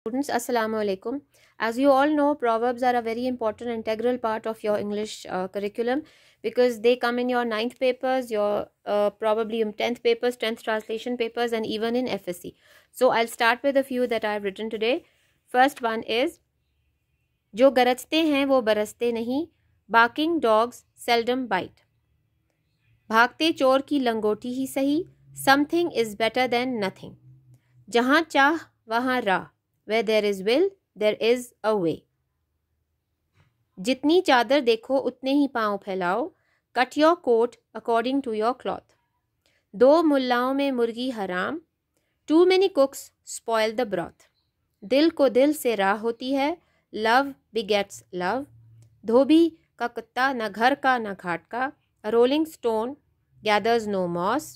students assalamu alaikum as you all know proverbs are a very important integral part of your english uh, curriculum because they come in your 9th papers your uh, probably your 10th papers 10th translation papers and even in fsc so i'll start with a few that i have written today first one is jo garajte hain wo baraste nahi barking dogs seldom bite bhagte chor ki langoti hi sahi something is better than nothing jahan chah wahan राह where there is will there is a way जितनी चादर देखो उतने ही पाँव फैलाओ cut your coat according to your cloth दो मुल्लाओं में मुर्गी हराम too many cooks spoil the broth दिल को दिल से राह होती है लव बिगेट्स लव धोबी का कुत्ता न घर का न घाट का rolling stone gathers no moss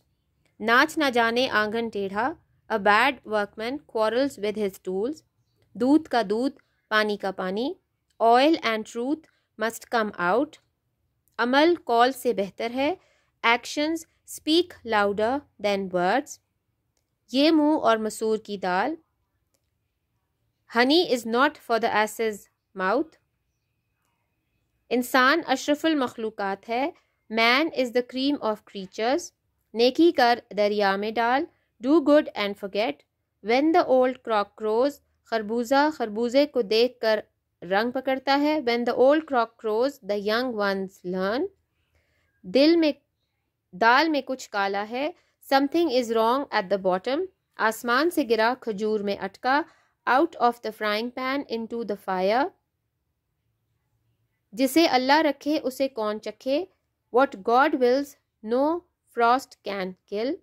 नाच ना जाने आंगन टेढ़ा a bad workman quarrels with his tools दूध का दूध पानी का पानी oil and truth must come out अमल कॉल से बेहतर है actions speak louder than words ये मुँह और मसूर की दाल honey is not for the asses mouth इंसान अशरफुल मखलूक़ात है man is the cream of creatures नेकी कर दरिया में डाल do good and forget when the old क्रॉक क्रोज खरबूजा खरबूजे को देख कर रंग पकड़ता है वेन द ओल्ड क्रॉक crows the young ones learn दिल में दाल में कुछ काला है something is wrong at the bottom आसमान से गिरा खजूर में अटका out of the frying pan into the fire जिसे अल्लाह रखे उसे कौन चखे what God wills no frost can kill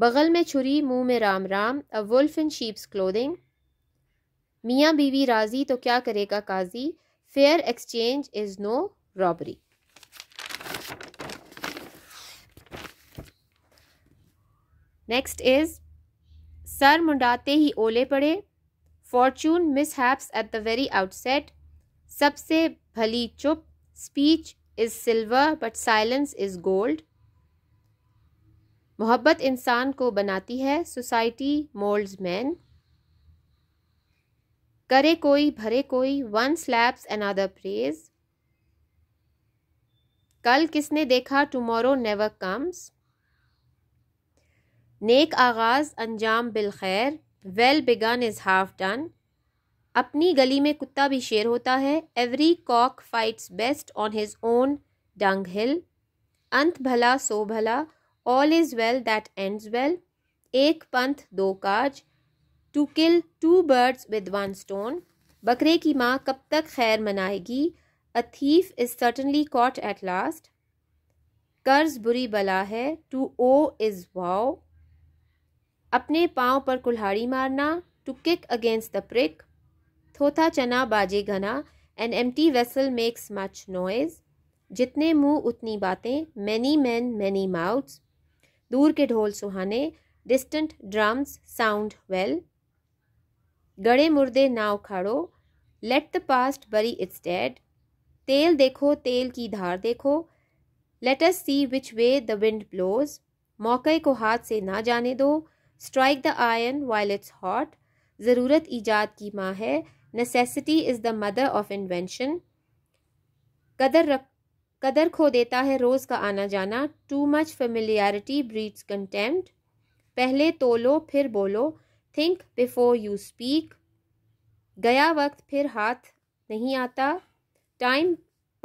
बगल में छुरी मुंह में Ram Ram a wolf in sheep's clothing मियाँ बीवी राजी तो क्या करेगा काजी fair exchange is no robbery next is सर मुंडाते ही ओले पड़े fortune mishaps at the very outset सबसे भली चुप speech is silver but silence is gold मोहब्बत इंसान को बनाती है सोसाइटी मोल्ड्स मैन करे कोई भरे कोई वन स्लैप्स अनदर प्रेज कल किसने देखा टुमारो नेवर कम्स नेक आगाज़ अंजाम बिलखैर well begun is half done अपनी गली में कुत्ता भी शेर होता है every cock fights best on his own dunghill अंत भला सो भला all is well that ends well एक पंथ दो काज to kill two birds with one stone बकरे की माँ कब तक खैर मनाएगी a thief is certainly caught at last कर्ज बुरी बला है टू ओ इज़ वाओ अपने पाँव पर कुल्हाड़ी मारना to kick against the prick थोथा चना बाजे घना empty vessel makes much noise जितने मुंह उतनी बातें मैनी मैन मैनी माउथ्स दूर के ढोल सुहाने डिस्टेंट ड्रम्स साउंड वेल गड़े मुर्दे नाव खाड़ो let the past bury its dead तेल देखो तेल की धार देखो let us see which way the wind blows मौके को हाथ से ना जाने दो strike the iron while it's hot ज़रूरत ईजाद की माँ है necessity is the mother of invention कदर रख कदर खो देता है रोज़ का आना जाना too much familiarity breeds contempt पहले तोलो फिर बोलो थिंक बिफोर यू स्पीक गया वक्त फिर हाथ नहीं आता time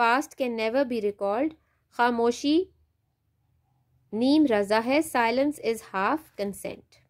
past can never be recalled खामोशी नीम रजा है साइलेंस इज़ हाफ कंसेंट